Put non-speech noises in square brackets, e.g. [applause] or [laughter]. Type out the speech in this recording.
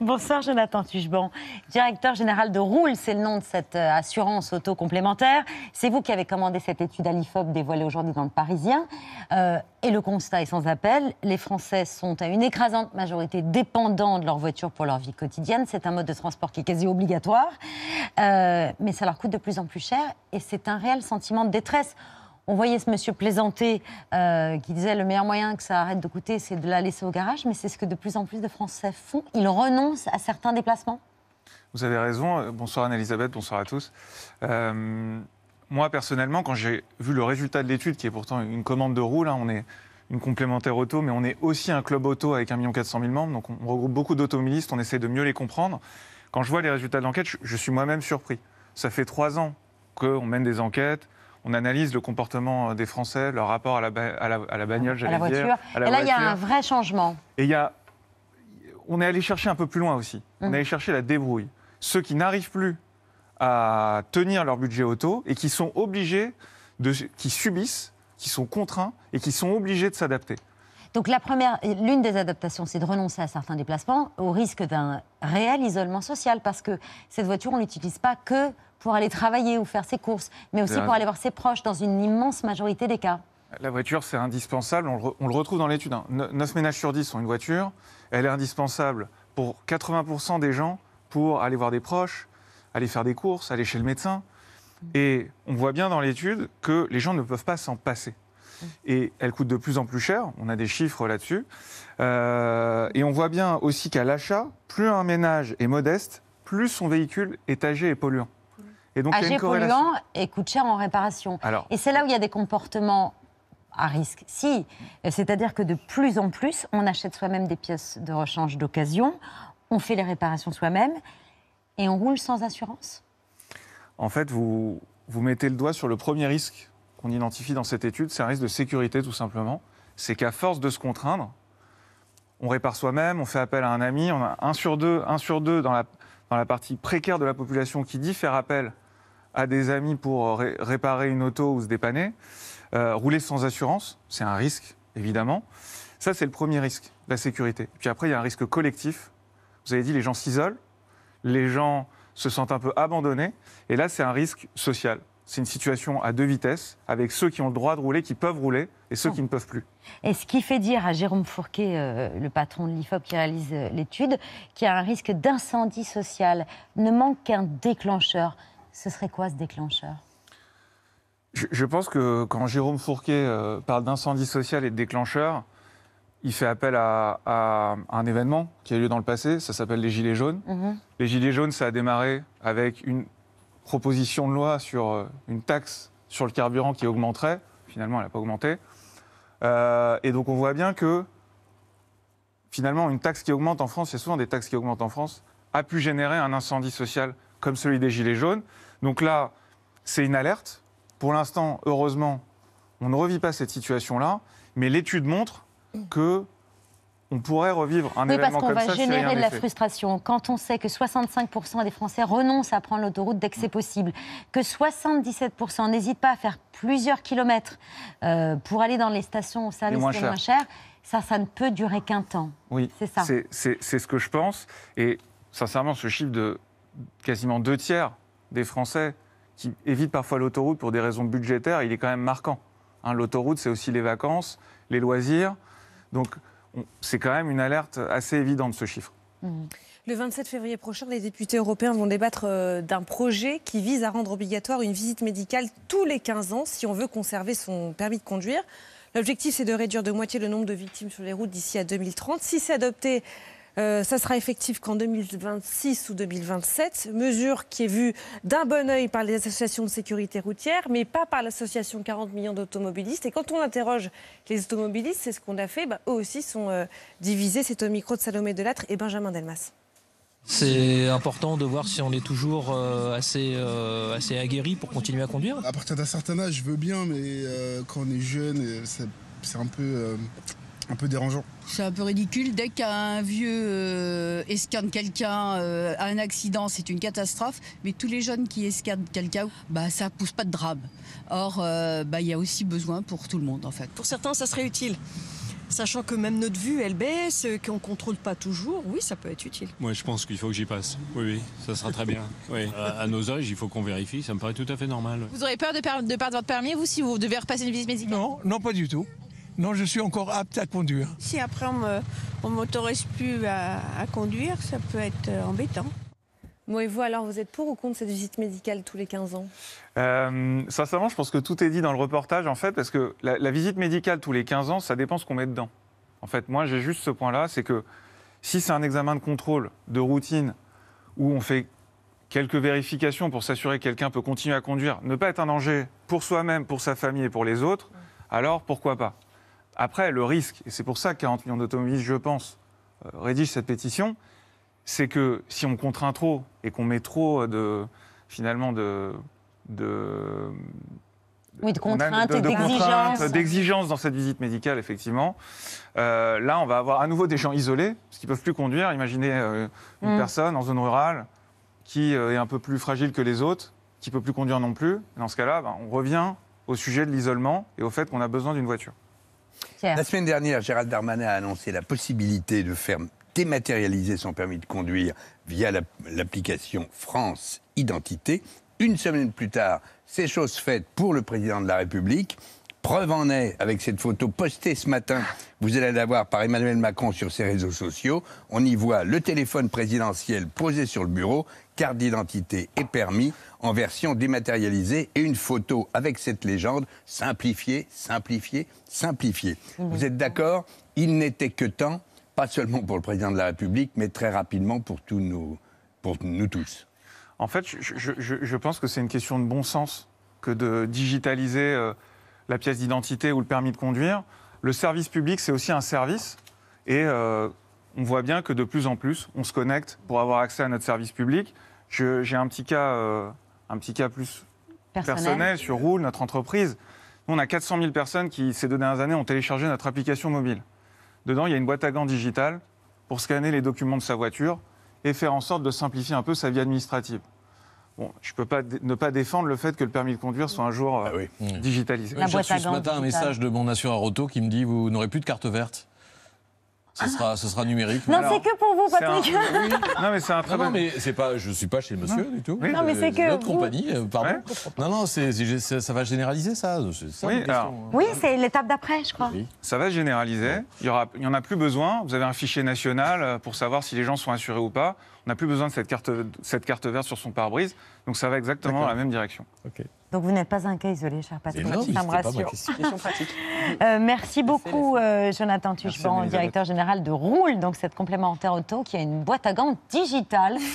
Bonsoir Jonathan Tuchban, directeur général de Roule, c'est le nom de cette euh, assurance auto complémentaire. C'est vous qui avez commandé cette étude à dévoilée aujourd'hui dans le Parisien. Euh, et le constat est sans appel, les Français sont à une écrasante majorité dépendants de leur voiture pour leur vie quotidienne. C'est un mode de transport qui est quasi obligatoire, euh, mais ça leur coûte de plus en plus cher et c'est un réel sentiment de détresse on voyait ce monsieur plaisanter euh, qui disait le meilleur moyen que ça arrête de coûter, c'est de la laisser au garage, mais c'est ce que de plus en plus de Français font. Ils renoncent à certains déplacements. Vous avez raison. Euh, bonsoir Anne-Elisabeth, bonsoir à tous. Euh, moi, personnellement, quand j'ai vu le résultat de l'étude, qui est pourtant une commande de roue, on est une complémentaire auto, mais on est aussi un club auto avec 1,4 million de membres, donc on regroupe beaucoup d'automobilistes, on essaie de mieux les comprendre. Quand je vois les résultats de l'enquête, je suis moi-même surpris. Ça fait trois ans qu'on mène des enquêtes, on analyse le comportement euh, des Français, leur rapport à la, à la... bagnole, la et là, il y a un vrai changement. Et il y a... on est allé chercher un peu plus loin aussi. On mm. est allé chercher la débrouille. Ceux qui n'arrivent plus à tenir leur budget auto et qui sont obligés, de... qui subissent, qui sont contraints et qui sont obligés de s'adapter. Donc l'une des adaptations, c'est de renoncer à certains déplacements au risque d'un réel isolement social parce que cette voiture, on l'utilise pas que pour aller travailler ou faire ses courses, mais aussi pour aller voir ses proches dans une immense majorité des cas. La voiture, c'est indispensable. On le, retrouve dans l'étude. Hein. 9 ménages sur 10 ont une voiture. Elle est indispensable pour 80% des gens pour aller voir des proches, aller faire des courses, aller chez le médecin. Et on voit bien dans l'étude que les gens ne peuvent pas s'en passer et elle coûte de plus en plus cher. On a des chiffres là-dessus. Euh, et on voit bien aussi qu'à l'achat, plus un ménage est modeste, plus son véhicule est âgé et polluant. Et donc, âgé, polluant et coûte cher en réparation. et c'est là où il y a des comportements à risque. Si, c'est-à-dire que de plus en plus, on achète soi-même des pièces de rechange d'occasion, on fait les réparations soi-même et on roule sans assurance. En fait, vous mettez le doigt sur le premier risque qu'on identifie dans cette étude, c'est un risque de sécurité tout simplement. C'est qu'à force de se contraindre, on répare soi-même, on fait appel à un ami, on a un sur deux, un sur deux dans la, partie précaire de la population qui dit faire appel à des amis pour euh, réparer une auto ou se dépanner. Euh, rouler sans assurance, c'est un risque, évidemment. Ça, c'est le premier risque, la sécurité. puis après, il y a un risque collectif. Vous avez dit, les gens s'isolent, les gens se sentent un peu abandonnés. Et là, c'est un risque social c'est une situation à deux vitesses, avec ceux qui ont le droit de rouler, qui peuvent rouler, et ceux ah. qui ne peuvent plus. Et ce qui fait dire à Jérôme Fourquet, euh, le patron de l'IFOP qui réalise euh, l'étude, qu'il y a un risque d'incendie social, ne manque qu'un déclencheur. Ce serait quoi ce déclencheur je, pense que quand Jérôme Fourquet euh, parle d'incendie social et de déclencheur, il fait appel à, un événement qui a eu lieu dans le passé, ça s'appelle les Gilets jaunes. Mhm. Les Gilets jaunes, ça a démarré avec une proposition de loi sur euh, une taxe sur le carburant qui augmenterait. Finalement, elle n'a pas augmenté. Euh, et donc on voit bien que finalement, une taxe qui augmente en France, c'est souvent des taxes qui augmentent en France, a pu générer un incendie social comme celui des Gilets jaunes. Donc là, c'est une alerte. Pour l'instant, heureusement, on ne revit pas cette situation-là, mais l'étude montre que on pourrait revivre un événement comme ça. Oui, parce qu'on va générer de la frustration. Quand on sait que 65% des Français renoncent à prendre l'autoroute dès que c'est mm. possible, que 77% n'hésitent pas à faire plusieurs kilomètres euh, pour aller dans les stations au service moins, cher. moins ça, ça ne peut durer qu'un temps. Oui, c'est ça. C'est ce que je pense. Et sincèrement, ce chiffre de quasiment deux tiers des Français qui évitent parfois l'autoroute pour des raisons budgétaires, il est quand même marquant. Hein, l'autoroute, c'est aussi les vacances, les loisirs. Donc c'est quand même une alerte assez évidente, ce chiffre. Le 27 février prochain, les députés européens vont débattre euh, d'un projet qui vise à rendre obligatoire une visite médicale tous les 15 ans si on veut conserver son permis de conduire. L'objectif, c'est de réduire de moitié le nombre de victimes sur les routes d'ici à 2030. Si c'est adopté, euh, ça sera effectif qu'en 2026 ou 2027, mesure qui est vue d'un bon oeil par les associations de sécurité routière, mais pas par l'association 40 millions d'automobilistes. Et quand on interroge les automobilistes, c'est ce qu'on a fait, bah, eux aussi sont euh, divisés. C'est au micro de Salomé Delattre et Benjamin Delmas. C'est important de voir si on est toujours euh, assez, assez aguerri pour continuer à conduire. À partir d'un certain âge, je veux bien, mais quand on est jeune, c'est un peu un peu dérangeant. C'est un peu ridicule. Dès qu'un vieux euh, escarne quelqu'un euh, un accident, c'est une catastrophe. Mais tous les jeunes qui escarnent quelqu'un, bah, ça pousse pas de drame. Or, euh, bah, il y a aussi besoin pour tout le monde, en fait. Pour certains, ça serait utile. Sachant que même notre vue, elle baisse, qu'on ne contrôle pas toujours, oui, ça peut être utile. Moi, je pense qu'il faut que j'y passe. Oui, oui, ça sera très bien. [laughs] Oui. À, nos âges, il faut qu'on vérifie, ça me paraît tout à fait normal. Vous aurez peur de, de perdre votre permis, vous, si vous devez repasser une visite médicale non, pas du tout. Non, je suis encore apte à conduire. Si après on ne m'autorise plus à, conduire, ça peut être euh, embêtant. Moi et vous, alors, vous êtes pour ou contre cette visite médicale tous les 15 ans euh, Sincèrement, je pense que tout est dit dans le reportage, en fait, parce que la, visite médicale tous les 15 ans, ça dépend ce qu'on met dedans. En fait, moi, j'ai juste ce point-là, c'est que si c'est un examen de contrôle, de routine, où on fait quelques vérifications pour s'assurer que quelqu'un peut continuer à conduire, ne pas être un danger pour soi-même, pour sa famille et pour les autres, alors pourquoi pas après, le risque, et c'est pour ça que 40 millions d'automobilistes, je pense, euh, rédigent cette pétition, c'est que si on contraint trop et qu'on met trop de, finalement, de, de oui, de contraintes, d'exigences. dans cette visite médicale, effectivement. Euh, là, on va avoir à nouveau des gens isolés, parce qu'ils ne peuvent plus conduire. Imaginez euh, une mm. personne en zone rurale qui est un peu plus fragile que les autres, qui ne peut plus conduire non plus. Dans ce cas-là, ben, on revient au sujet de l'isolement et au fait qu'on a besoin d'une voiture. La semaine dernière, Gérald Darmanin a annoncé la possibilité de faire dématérialiser son permis de conduire via l'application France Identité. Une semaine plus tard, c'est chose faite pour le président de la République. Preuve en est, avec cette photo postée ce matin, vous allez la voir par Emmanuel Macron sur ses réseaux sociaux. On y voit le téléphone présidentiel posé sur le bureau, carte d'identité et permis en version dématérialisée et une photo avec cette légende simplifiée, simplifiée, simplifiée. Mhm. Vous êtes d'accord Il n'était que temps, pas seulement pour le président de la République, mais très rapidement pour, tous pour nous tous. En fait, je, pense que c'est une question de bon sens que de digitaliser. Euh, la pièce d'identité ou le permis de conduire, le service public, c'est aussi un service. Et euh, on voit bien que de plus en plus, on se connecte pour avoir accès à notre service public. J'ai un petit cas, euh, un petit cas plus personnel. sur Roule, notre entreprise. Nous, on a 400 000 personnes qui, ces deux dernières années, ont téléchargé notre application mobile. Dedans, il y a une boîte à gants digitale pour scanner les documents de sa voiture et faire en sorte de simplifier un peu sa vie administrative je ne peux pas ne pas défendre le fait que le permis de conduire soit un jour euh, ah mmh. digitalisé. J'ai reçu ce matin un message de mon assureur auto qui me dit Vous n'aurez plus de carte verte. Ce ah. sera, numérique. Non, c'est que pour vous, Patrick. [laughs] Non, mais c'est un très mais pas, je suis pas chez le monsieur du tout. Non, c'est que. Notre compagnie, pardon. Non, non, ça, va généraliser, ça. oui, oui c'est l'étape d'après, je crois. Ça va généraliser. Il n'y en a plus besoin. Vous avez un fichier national euh, pour savoir si les gens sont assurés ou pas n'a plus besoin de cette carte, cette carte verte sur son pare-brise. Donc ça va exactement dans la même direction. Donc vous n'êtes pas un cas isolé, cher Patrick. ça me rassure. [laughs] Euh, merci beaucoup, euh, Jonathan Tuchban, directeur général de Roule, donc cette complémentaire auto qui a une boîte à gants digitale